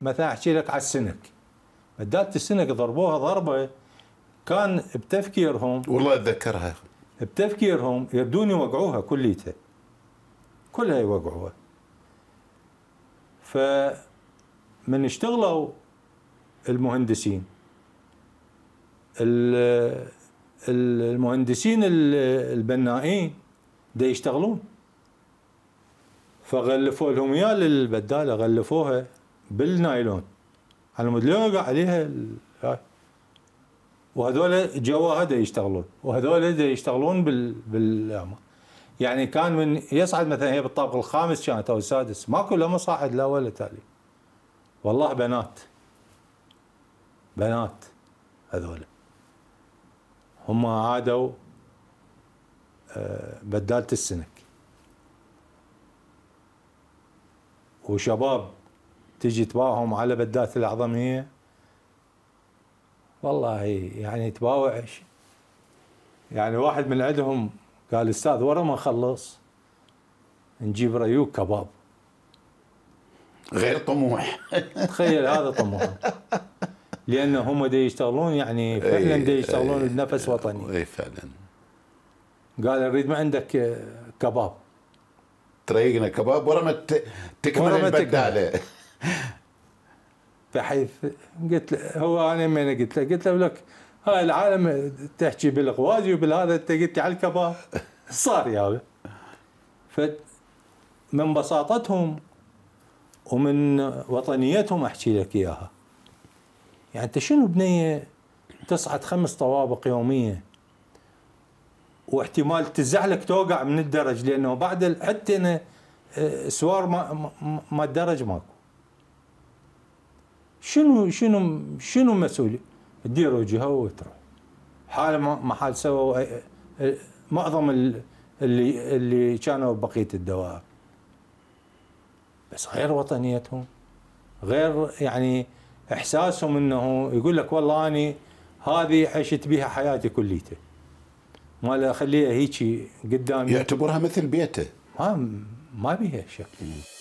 مثلا احكي لك على السنك مدات السنك ضربوها ضربه كان بتفكيرهم والله اتذكرها بتفكيرهم يبدون يوقعوها كليتها كلها يوقعوها فمن اشتغلوا المهندسين المهندسين البنائين دا يشتغلون فغلفوا لهم اياه للبداله غلفوها بالنايلون على مود لو عليها وهذول جوا هذا يشتغلون وهذول يشتغلون بال بال يعني كان من يصعد مثلا هي بالطابق الخامس كانت او السادس ماكو لا مصاعد لا ولا تالي والله بنات بنات هذول هم عادوا آه، بدالة السنك وشباب تجي تباهم على بدات العظميه والله يعني تباوع يعني واحد من عندهم قال استاذ ورا ما نخلص نجيب ريوق كباب غير طموح تخيل هذا طموح لان هم دي يشتغلون يعني فعلا دي إيه، يشتغلون إيه. بنفس وطني اي فعلا قال نريد ما عندك كباب تريقنا كباب ورا ما تكمل البداله بحيث قلت له هو انا من قلت له قلت له لك هاي العالم تحكي بالغوازي وبالهذا انت قلت على الكبار صار يابا من بساطتهم ومن وطنيتهم احكي لك اياها يعني انت شنو بنيه تصعد خمس طوابق يوميه واحتمال تزعلك توقع من الدرج لانه بعد حتى آه، سوار ما, ما الدرج ماكو شنو شنو شنو مسؤولية تدير جهه وتروح حال ما حال سووا معظم اللي اللي كانوا بقيه الدوائر بس غير وطنيتهم غير يعني احساسهم انه يقول لك والله اني هذه عشت بها حياتي كليته ما اخليها هيك قدامي يعتبرها مثل بيته ما ما بيها شكل